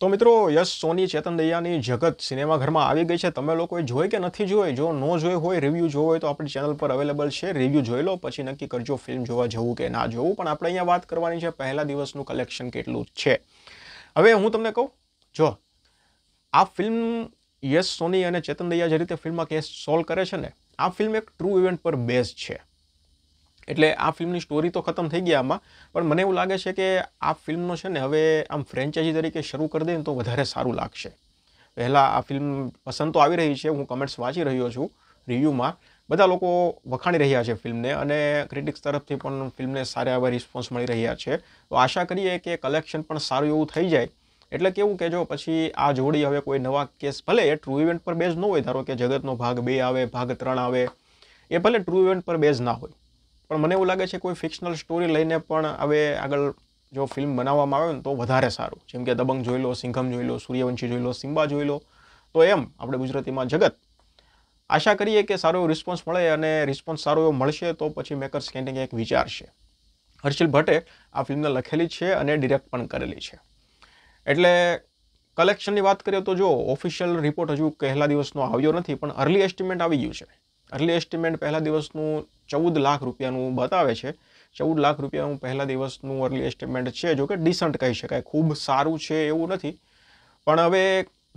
તો મિત્રો યશ સોની ચેતન દૈયાની જગત સિનેમાઘરમાં આવી ગઈ છે તમે લોકોએ જોઈ કે નથી જોઈ જો ન જોઈ હોય રિવ્યૂ જોવો હોય તો આપણી ચેનલ પર અવેલેબલ છે રિવ્યૂ જોઈ લો પછી નક્કી કરજો ફિલ્મ જોવા જવું કે ના જવું પણ આપણે અહીંયા વાત કરવાની છે પહેલા દિવસનું કલેક્શન કેટલું છે હવે હું તમને કહું જો આ ફિલ્મ યશ સોની અને ચેતન દૈયા જે રીતે ફિલ્મમાં કેસ સોલ્વ કરે છે ને આ ફિલ્મ એક ટ્રુ ઇવેન્ટ પર બેઝ છે એટલે આ ફિલ્મની સ્ટોરી તો ખતમ થઈ ગયા આમાં પણ મને એવું લાગે છે કે આ ફિલ્મનો છે ને હવે આમ ફ્રેન્ચાઇઝી તરીકે શરૂ કરી દઈએ તો વધારે સારું લાગશે પહેલાં આ ફિલ્મ પસંદ તો આવી રહી છે હું કમેન્ટ્સ વાંચી રહ્યો છું રિવ્યૂમાં બધા લોકો વખાણી રહ્યા છે ફિલ્મને અને ક્રિટિક્સ તરફથી પણ ફિલ્મને સારા એવા રિસ્પોન્સ મળી રહ્યા છે તો આશા કરીએ કે કલેક્શન પણ સારું એવું થઈ જાય એટલે કેવું કે જો પછી આ જોડી હવે કોઈ નવા કેસ ભલે એ ટ્રુ ઇવેન્ટ પર બેઝ ન હોય ધારો કે જગતનો ભાગ બે આવે ભાગ ત્રણ આવે એ ભલે ટ્રુ ઇવેન્ટ પર બેઝ ના હોય પણ મને એવું લાગે છે કોઈ ફિક્શનલ સ્ટોરી લઈને પણ હવે આગળ જો ફિલ્મ બનાવવામાં આવે ને તો વધારે સારું જેમ કે દબંગ જોઈ લો સિંઘમ જોઈ લો સૂર્યવંશી જોઈ લો સિમ્બા જોઈ લો તો એમ આપણે ગુજરાતીમાં જગત આશા કરીએ કે સારો એવો રિસ્પોન્સ મળે અને રિસ્પોન્સ સારો એવો મળશે તો પછી મેકર્સ ક્યાંક ક્યાંક વિચારશે હર્ષિલ ભટ્ટે આ ફિલ્મને લખેલી છે અને ડિરેક્ટ પણ કરેલી છે એટલે કલેક્શનની વાત કરીએ તો જો ઓફિશિયલ રિપોર્ટ હજુ પહેલા દિવસનો આવ્યો નથી પણ અર્લી એસ્ટિમેટ આવી ગયું છે અર્લી એસ્ટિમેટ પહેલા દિવસનું ચૌદ લાખ રૂપિયાનું બતાવે છે ચૌદ લાખ રૂપિયાનું પહેલા દિવસનું અર્લી એસ્ટિમેટ છે જો કે ડિસન્ટ કહી શકાય ખૂબ સારું છે એવું નથી પણ હવે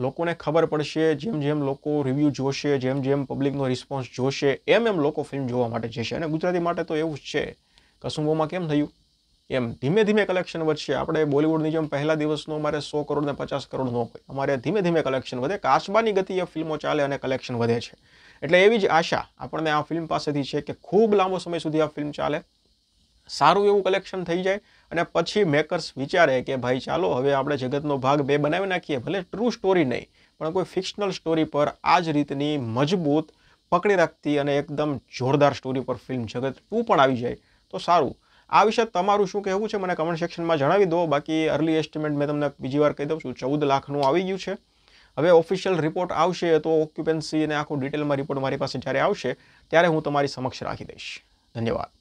લોકોને ખબર પડશે જેમ જેમ લોકો રિવ્યૂ જોશે જેમ જેમ પબ્લિકનો રિસ્પોન્સ જોશે એમ એમ લોકો ફિલ્મ જોવા માટે જશે અને ગુજરાતી માટે તો એવું જ છે કસુંબોમાં કેમ થયું એમ ધીમે ધીમે કલેક્શન વધશે આપણે બોલિવૂડની જેમ પહેલા દિવસનો અમારે સો કરોડ ને પચાસ કરોડ ન હોય અમારે ધીમે ધીમે કલેક્શન વધે કાચબાની ગતિએ ફિલ્મો ચાલે અને કલેક્શન વધે છે એટલે એવી જ આશા આપણને આ ફિલ્મ પાસેથી છે કે ખૂબ લાંબો સમય સુધી આ ફિલ્મ ચાલે સારું એવું કલેક્શન થઈ જાય અને પછી મેકર્સ વિચારે કે ભાઈ ચાલો હવે આપણે જગતનો ભાગ બે બનાવી નાખીએ ભલે ટ્રુ સ્ટોરી નહીં પણ કોઈ ફિક્શનલ સ્ટોરી પર આ જ રીતની મજબૂત પકડી રાખતી અને એકદમ જોરદાર સ્ટોરી પર ફિલ્મ જગત ટુ પણ આવી જાય તો સારું આ વિશે તમારું શું કહેવું છે મને કમેન્ટ સેક્શનમાં જણાવી દો બાકી અર્લી એસ્ટિમેટ મેં તમને બીજી વાર કહી દઉં છું ચૌદ લાખનું આવી ગયું છે હવે ઓફિશિયલ રિપોર્ટ આવશે તો ઓક્યુપન્સી અને આખો ડિટેલમાં રિપોર્ટ મારી પાસે જ્યારે આવશે ત્યારે હું તમારી સમક્ષ રાખી દઈશ ધન્યવાદ